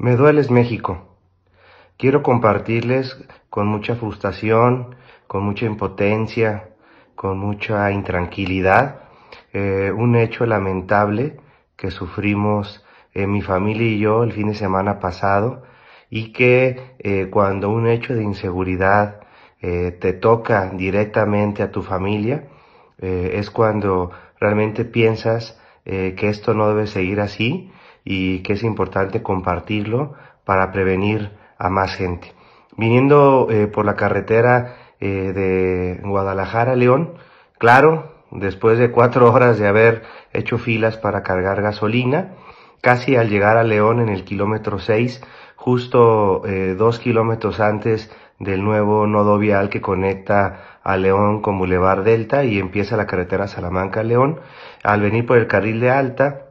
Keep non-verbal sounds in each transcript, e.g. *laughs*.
Me dueles México. Quiero compartirles con mucha frustración, con mucha impotencia, con mucha intranquilidad, eh, un hecho lamentable que sufrimos eh, mi familia y yo el fin de semana pasado y que eh, cuando un hecho de inseguridad te toca directamente a tu familia, es cuando realmente piensas que esto no debe seguir así y que es importante compartirlo para prevenir a más gente. Viniendo eh, por la carretera eh, de Guadalajara a León, claro, después de cuatro *laughs* horas de haber hecho filas para cargar gasolina, casi al llegar a León en el kilómetro 6, justo eh, dos kilómetros antes del nuevo nodo vial que conecta a León con Boulevard Delta y empieza la carretera Salamanca-León. Al venir por el carril de alta,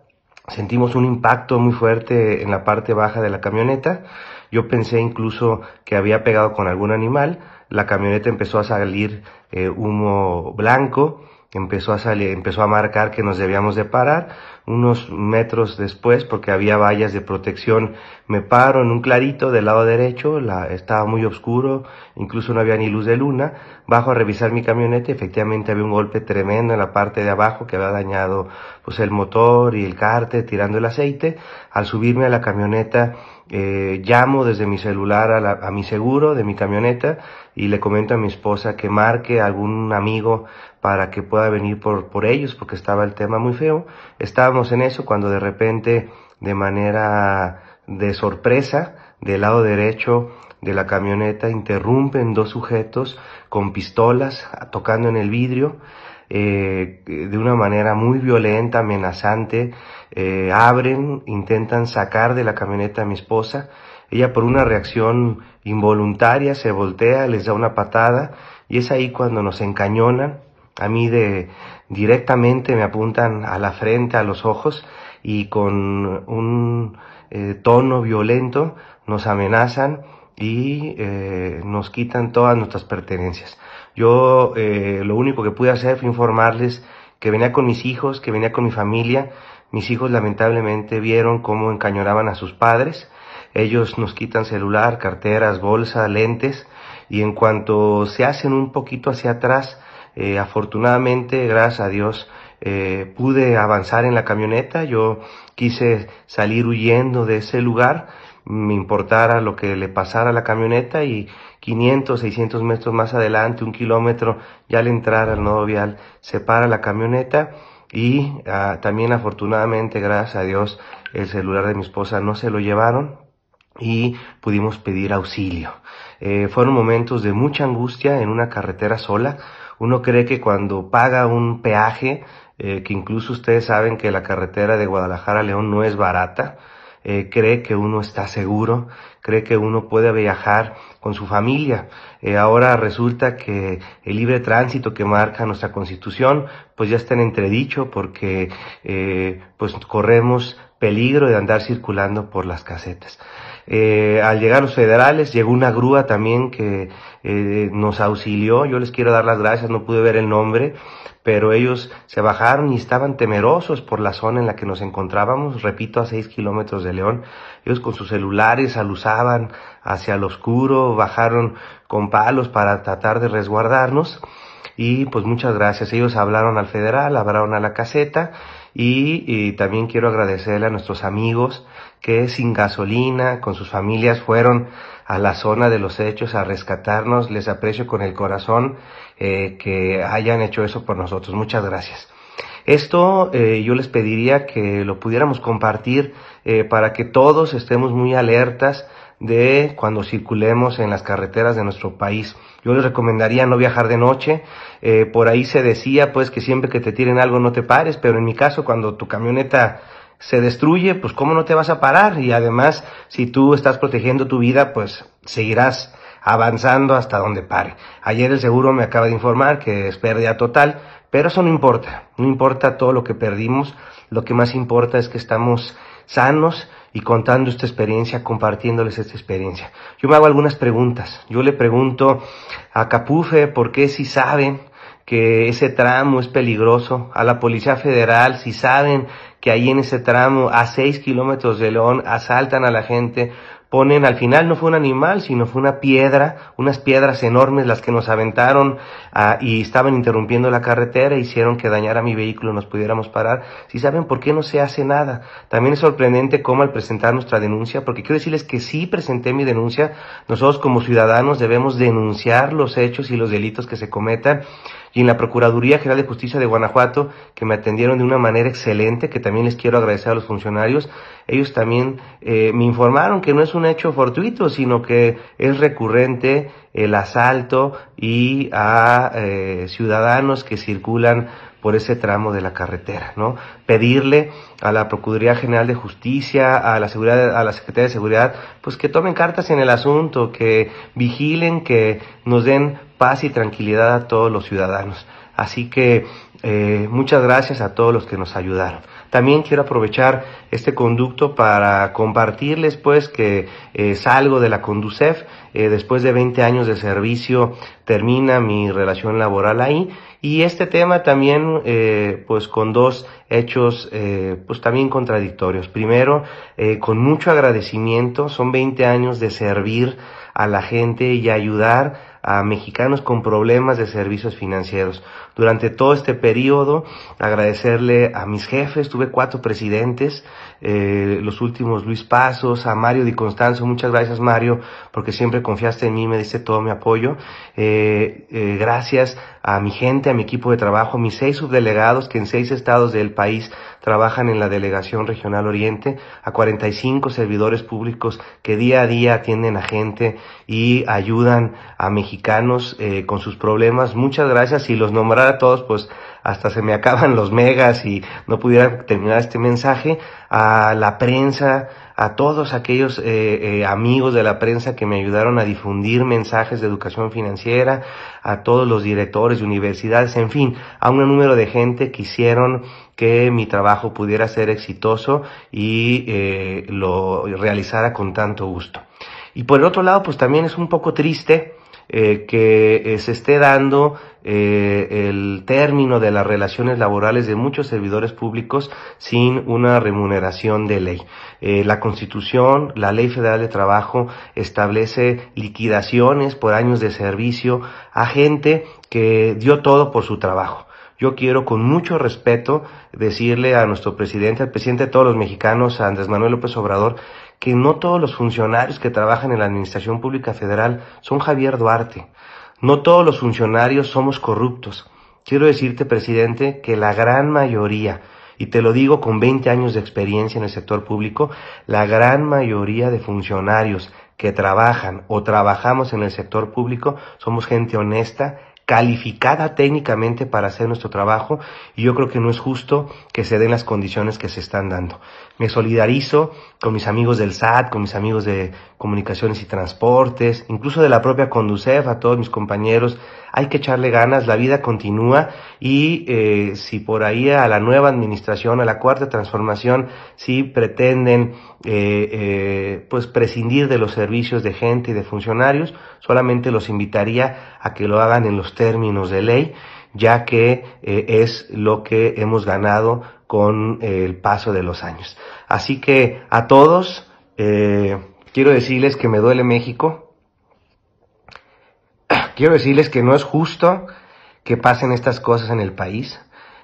sentimos un impacto muy fuerte en la parte baja de la camioneta. Yo pensé incluso que había pegado con algún animal. La camioneta empezó a salir eh, humo blanco, empezó a salir, empezó a marcar que nos debíamos de parar unos metros después, porque había vallas de protección, me paro en un clarito del lado derecho, la, estaba muy oscuro, incluso no había ni luz de luna, bajo a revisar mi camioneta, efectivamente había un golpe tremendo en la parte de abajo que había dañado pues el motor y el cárter tirando el aceite, al subirme a la camioneta eh, llamo desde mi celular a, la, a mi seguro de mi camioneta y le comento a mi esposa que marque a algún amigo para que pueda venir por, por ellos porque estaba el tema muy feo, estábamos en eso cuando de repente, de manera de sorpresa, del lado derecho de la camioneta interrumpen dos sujetos con pistolas tocando en el vidrio. Eh, de una manera muy violenta, amenazante, eh, abren, intentan sacar de la camioneta a mi esposa. Ella por una reacción involuntaria se voltea, les da una patada y es ahí cuando nos encañonan a mí de, directamente me apuntan a la frente, a los ojos y con un eh, tono violento nos amenazan y eh, nos quitan todas nuestras pertenencias. Yo eh, lo único que pude hacer fue informarles que venía con mis hijos, que venía con mi familia. Mis hijos lamentablemente vieron cómo encañonaban a sus padres. Ellos nos quitan celular, carteras, bolsa, lentes y en cuanto se hacen un poquito hacia atrás, eh, afortunadamente, gracias a Dios, eh, pude avanzar en la camioneta. Yo quise salir huyendo de ese lugar, me importara lo que le pasara a la camioneta y 500, 600 metros más adelante, un kilómetro, ya al entrar al nodo vial, se para la camioneta y ah, también afortunadamente, gracias a Dios, el celular de mi esposa no se lo llevaron y pudimos pedir auxilio. Eh, fueron momentos de mucha angustia en una carretera sola, uno cree que cuando paga un peaje, eh, que incluso ustedes saben que la carretera de Guadalajara a León no es barata, eh, cree que uno está seguro, cree que uno puede viajar con su familia. Eh, ahora resulta que el libre tránsito que marca nuestra constitución pues ya está en entredicho porque pues corremos peligro de andar circulando por las casetas. Eh, al llegar los federales llegó una grúa también que eh, nos auxilió. Yo les quiero dar las gracias, no pude ver el nombre, pero ellos se bajaron y estaban temerosos por la zona en la que nos encontrábamos, repito, a seis kilómetros de León. Ellos con sus celulares aluzaban hacia el oscuro, bajaron con palos para tratar de resguardarnos. Y pues muchas gracias. Ellos hablaron al federal, hablaron a la caseta y también quiero agradecerle a nuestros amigos que sin gasolina, con sus familias, fueron a la zona de los hechos a rescatarnos. Les aprecio con el corazón eh, que hayan hecho eso por nosotros. Muchas gracias. Esto eh, yo les pediría que lo pudiéramos compartir eh, para que todos estemos muy alertas de cuando circulemos en las carreteras de nuestro país. Yo les recomendaría no viajar de noche. por ahí se decía pues que siempre que te tiren algo no te pares, pero en mi caso cuando tu camioneta se destruye, pues cómo no te vas a parar y además si tú estás protegiendo tu vida, pues seguirás avanzando hasta donde pare. Ayer el seguro me acaba de informar que es pérdida total, pero eso no importa, no importa todo lo que perdimos, lo que más importa es que estamos sanos y contando esta experiencia, compartiéndoles esta experiencia. Yo me hago algunas preguntas. Yo le pregunto a Capufe por qué si sabe que ese tramo es peligroso. A la Policía Federal, si saben que ahí en ese tramo, a seis kilómetros de León, asaltan a la gente, ponen, al final no fue un animal, sino fue una piedra, unas piedras enormes las que nos aventaron ah, y estaban interrumpiendo la carretera, hicieron que dañara mi vehículo, nos pudiéramos parar. Si saben por qué no se hace nada. También es sorprendente cómo al presentar nuestra denuncia, porque quiero decirles que sí presenté mi denuncia, nosotros como ciudadanos debemos denunciar los hechos y los delitos que se cometan y en la Procuraduría General de Justicia de Guanajuato, que me atendieron de una manera excelente, que también les quiero agradecer a los funcionarios ellos también eh, me informaron que no es un hecho fortuito, sino que es recurrente el asalto y a eh, ciudadanos que circulan por ese tramo de la carretera, ¿no? Pedirle a la Procuraduría General de Justicia, a la seguridad, a la Secretaría de Seguridad, pues que tomen cartas en el asunto, que vigilen, que nos den paz y tranquilidad a todos los ciudadanos. Así que eh, muchas gracias a todos los que nos ayudaron. También quiero aprovechar este conducto para compartirles pues que eh, salgo de la Conducef, eh, después de 20 años de servicio termina mi relación laboral ahí y este tema también pues con dos hechos pues también contradictorios. Primero, con mucho agradecimiento, son 20 años de servir a la gente y ayudar a mexicanos con problemas de servicios financieros. Durante todo este periodo, agradecerle a mis jefes, tuve cuatro presidentes, eh, los últimos Luis Pasos, a Mario Di Constanzo, muchas gracias Mario, porque siempre confiaste en mí, me diste todo mi apoyo. Eh, eh, gracias a mi gente, a mi equipo de trabajo, mis seis subdelegados que en seis estados del país trabajan en la Delegación Regional Oriente, a 45 servidores públicos que día a día atienden a gente y ayudan a mexicanos con sus problemas. Muchas gracias. y los nombrar a todos, pues hasta se me acaban los megas y no pudiera terminar este mensaje, a la prensa, a todos aquellos eh, eh amigos de la prensa que me ayudaron a difundir mensajes de educación financiera, a todos los directores de universidades, en fin, a un número de gente que hicieron que mi trabajo pudiera ser exitoso y eh, lo realizara con tanto gusto. Y por el otro lado, pues también es un poco triste eh, que eh, se esté dando eh, el término de las relaciones laborales de muchos servidores públicos sin una remuneración de ley. la Constitución, la Ley Federal de Trabajo establece liquidaciones por años de servicio a gente que dio todo por su trabajo. Yo quiero con mucho respeto decirle a nuestro presidente, al presidente de todos los mexicanos, a Andrés Manuel López Obrador, que no todos los funcionarios que trabajan en la Administración Pública Federal son Javier Duarte. No todos los funcionarios somos corruptos. Quiero decirte, presidente, que la gran mayoría, y te lo digo con 20 años de experiencia en el sector público, la gran mayoría de funcionarios que trabajan o trabajamos en el sector público somos gente honesta calificada técnicamente para hacer nuestro trabajo y yo creo que no es justo que se den las condiciones que se están dando. Me solidarizo con mis amigos del SAT, con mis amigos de comunicaciones y transportes, incluso de la propia Conducef, a todos mis compañeros. Hay que echarle ganas, la vida continúa y eh, si por ahí a la nueva administración, a la cuarta transformación, si pretenden eh, eh, pues prescindir de los servicios de gente y de funcionarios, solamente los invitaría a que lo hagan en los términos de ley, ya que eh, es lo que hemos ganado con eh, el paso de los años. Así que a todos eh, quiero decirles que me duele México, *clears throat* quiero decirles que no es justo que pasen estas cosas en el país,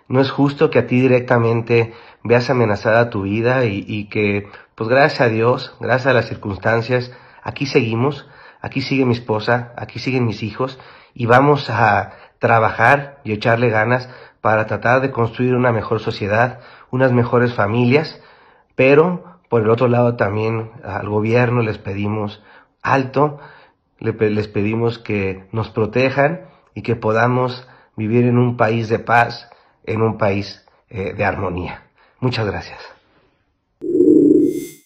no es justo que a ti directamente veas amenazada tu vida y que, pues gracias a Dios, gracias a las circunstancias, aquí seguimos, aquí sigue mi esposa, aquí siguen mis hijos y vamos a trabajar y echarle ganas para tratar de construir una mejor sociedad, unas mejores familias, pero por el otro lado también al gobierno les pedimos alto, les pedimos que nos protejan y que podamos vivir en un país de paz, en un país eh, de armonía. Muchas gracias.